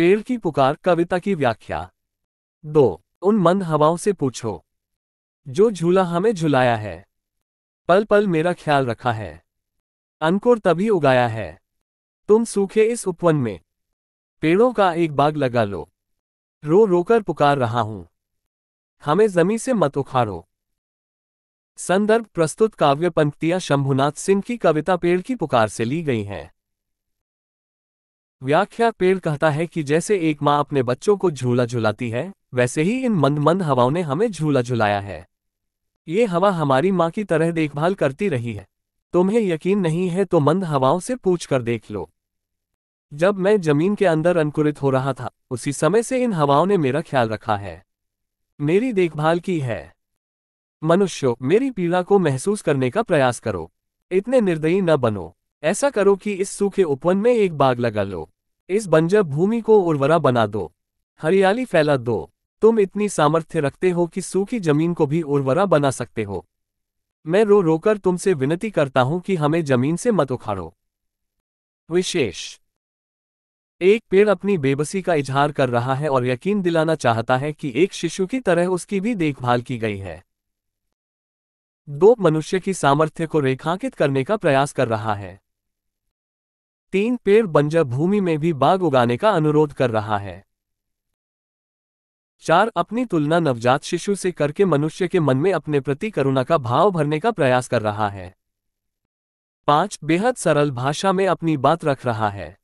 पेड़ की पुकार कविता की व्याख्या दो उन मंद हवाओं से पूछो जो झूला हमें झुलाया है पल पल मेरा ख्याल रखा है अंकुर तभी उगाया है तुम सूखे इस उपवन में पेड़ों का एक बाग लगा लो रो रोकर पुकार रहा हूं हमें जमी से मत उखाड़ो संदर्भ प्रस्तुत काव्य पंक्तियां शंभुनाथ सिंह की कविता पेड़ की पुकार से ली गई हैं व्याख्या पेड़ कहता है कि जैसे एक माँ अपने बच्चों को झूला झुलाती है वैसे ही इन मंद मंद हवाओं ने हमें झूला झुलाया है ये हवा हमारी माँ की तरह देखभाल करती रही है तुम्हें यकीन नहीं है तो मंद हवाओं से पूछ कर देख लो जब मैं जमीन के अंदर अंकुरित हो रहा था उसी समय से इन हवाओं ने मेरा ख्याल रखा है मेरी देखभाल की है मनुष्यों मेरी पीड़ा को महसूस करने का प्रयास करो इतने निर्दयी न बनो ऐसा करो कि इस सूखे उपवन में एक बाग लगा लो इस बंजर भूमि को उर्वरा बना दो हरियाली फैला दो तुम इतनी सामर्थ्य रखते हो कि सूखी जमीन को भी उर्वरा बना सकते हो मैं रो रोकर तुमसे विनती करता हूं कि हमें जमीन से मत उखाड़ो विशेष एक पेड़ अपनी बेबसी का इजहार कर रहा है और यकीन दिलाना चाहता है कि एक शिशु की तरह उसकी भी देखभाल की गई है दो मनुष्य की सामर्थ्य को रेखांकित करने का प्रयास कर रहा है तीन पेड़ बंजर भूमि में भी बाग उगाने का अनुरोध कर रहा है चार अपनी तुलना नवजात शिशु से करके मनुष्य के मन में अपने प्रति करुणा का भाव भरने का प्रयास कर रहा है पांच बेहद सरल भाषा में अपनी बात रख रहा है